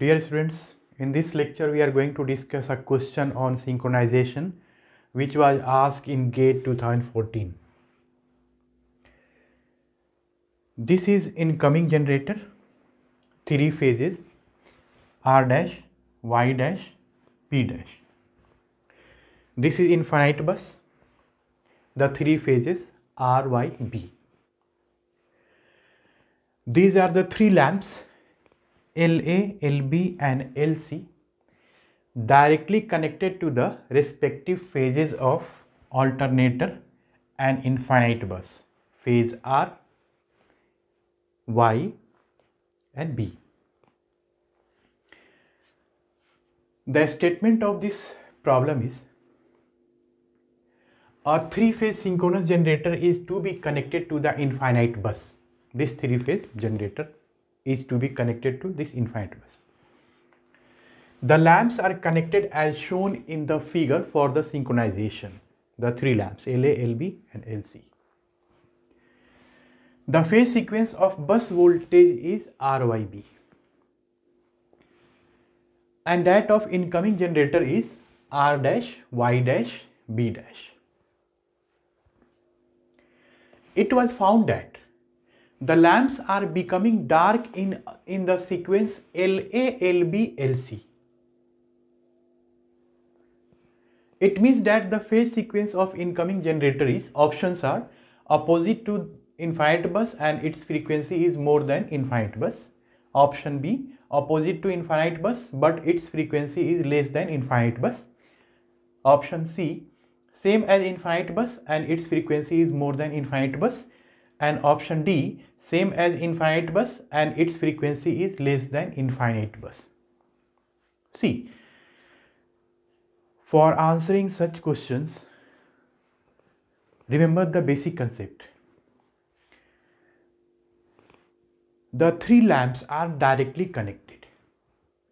Dear students, in this lecture we are going to discuss a question on synchronization which was asked in GATE 2014. This is incoming generator, three phases R dash, Y dash, P dash. This is infinite bus, the three phases R, Y, B. These are the three lamps LA, LB and LC directly connected to the respective phases of alternator and infinite bus phase R, Y and B. The statement of this problem is a three-phase synchronous generator is to be connected to the infinite bus, this three-phase generator is to be connected to this infinite bus. The lamps are connected as shown in the figure for the synchronization, the three lamps LA, LB and LC. The phase sequence of bus voltage is RYB and that of incoming generator is R dash, Y dash, B dash. It was found that the lamps are becoming dark in, in the sequence LA, LB, LC. It means that the phase sequence of incoming generator is options are opposite to infinite bus and its frequency is more than infinite bus. Option B opposite to infinite bus but its frequency is less than infinite bus. Option C same as infinite bus and its frequency is more than infinite bus and option D same as infinite bus and its frequency is less than infinite bus. See, for answering such questions, remember the basic concept. The three lamps are directly connected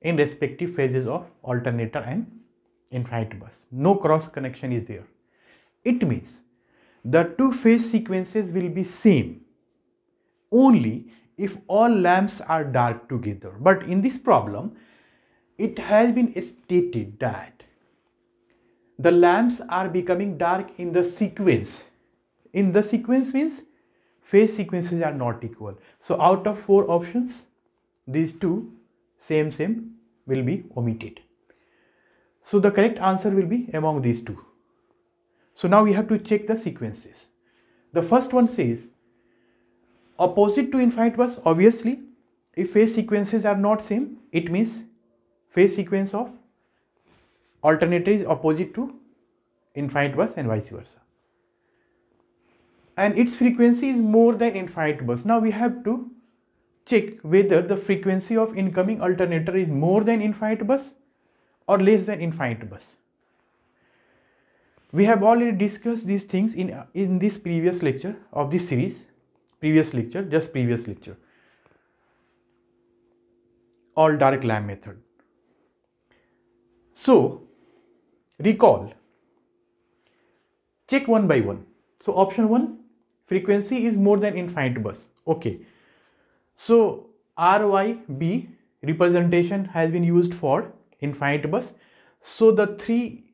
in respective phases of alternator and infinite bus. No cross connection is there. It means the two phase sequences will be same only if all lamps are dark together. But in this problem, it has been stated that the lamps are becoming dark in the sequence. In the sequence means phase sequences are not equal. So out of four options, these two same same will be omitted. So the correct answer will be among these two. So now we have to check the sequences. The first one says opposite to infinite bus obviously if phase sequences are not same it means phase sequence of alternator is opposite to infinite bus and vice versa and its frequency is more than infinite bus now we have to check whether the frequency of incoming alternator is more than infinite bus or less than infinite bus we have already discussed these things in, in this previous lecture of this series, previous lecture, just previous lecture. All direct lamb method. So, recall, check one by one. So, option 1, frequency is more than infinite bus. Okay. So, RYB representation has been used for infinite bus. So, the three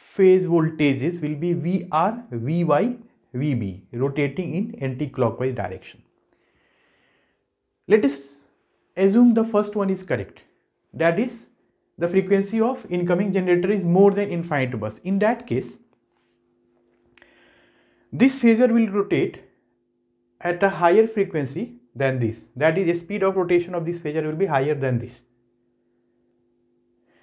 phase voltages will be VR, VY, VB rotating in anti-clockwise direction. Let us assume the first one is correct. That is the frequency of incoming generator is more than infinite bus. In that case, this phaser will rotate at a higher frequency than this. That is the speed of rotation of this phaser will be higher than this.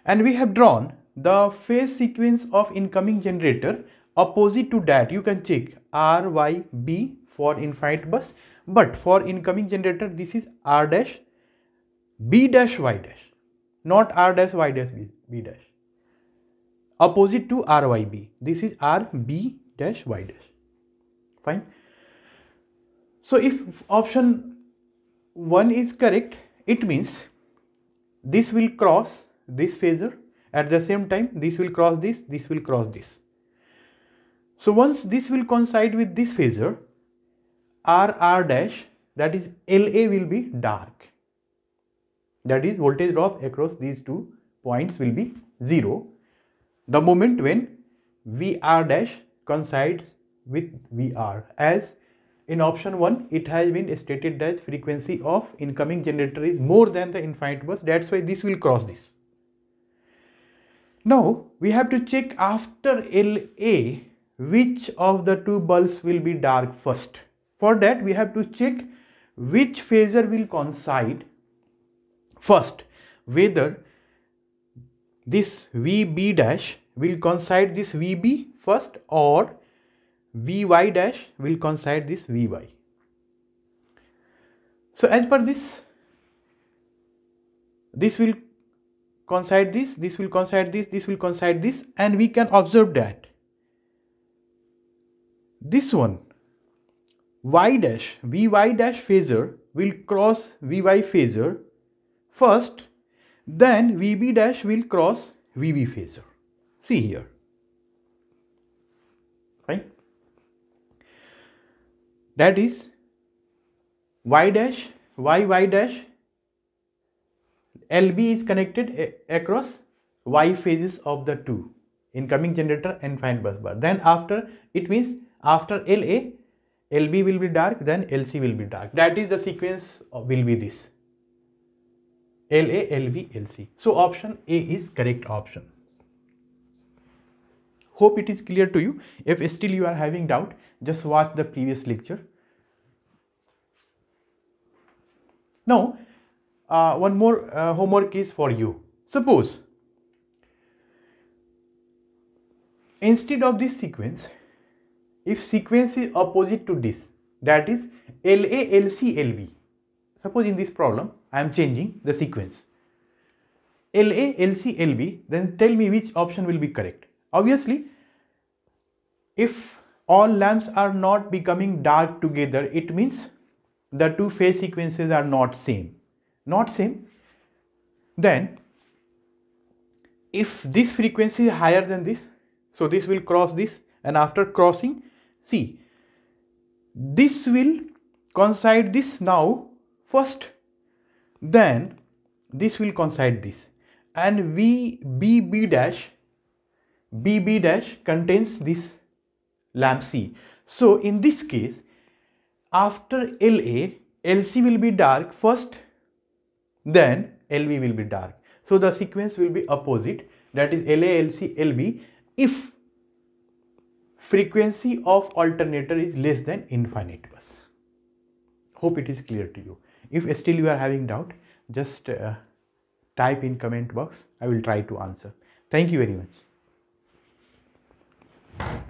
And we have drawn the phase sequence of incoming generator opposite to that you can check R Y B for infinite bus but for incoming generator this is R dash B dash Y dash not R dash Y dash B, B dash opposite to R Y B this is R B dash Y dash fine so if option 1 is correct it means this will cross this phaser at the same time this will cross this this will cross this so once this will coincide with this phasor r r dash that is la will be dark that is voltage drop across these two points will be zero the moment when vr dash coincides with vr as in option 1, it has been stated that frequency of incoming generator is more than the infinite bus. That's why this will cross this. Now we have to check after LA which of the two bulbs will be dark first. For that we have to check which phasor will coincide first whether this VB dash will coincide this VB first or Vy dash will coincide this Vy. So as per this, this will coincide this, this will coincide this, this will coincide this and we can observe that this one y dash vy dash phaser will cross vy phaser first then vb dash will cross vb phaser see here right that is y dash y y dash LB is connected across Y phases of the two incoming generator and find bus bar. Then after it means after LA, LB will be dark, then LC will be dark. That is the sequence of, will be this. LA, LB, LC. So option A is correct option. Hope it is clear to you. If still you are having doubt, just watch the previous lecture. Now, uh, one more uh, homework is for you. Suppose instead of this sequence, if sequence is opposite to this, that is LA, LC, LB. Suppose in this problem, I am changing the sequence. LA, LC, LB, then tell me which option will be correct. Obviously, if all lamps are not becoming dark together, it means the two phase sequences are not same not same then if this frequency is higher than this so this will cross this and after crossing see this will coincide this now first then this will coincide this and v b b dash b b dash contains this lamp c so in this case after la lc will be dark first then LV will be dark. So the sequence will be opposite that is LA, LC, LB if frequency of alternator is less than infinite bus. Hope it is clear to you. If still you are having doubt, just uh, type in comment box. I will try to answer. Thank you very much.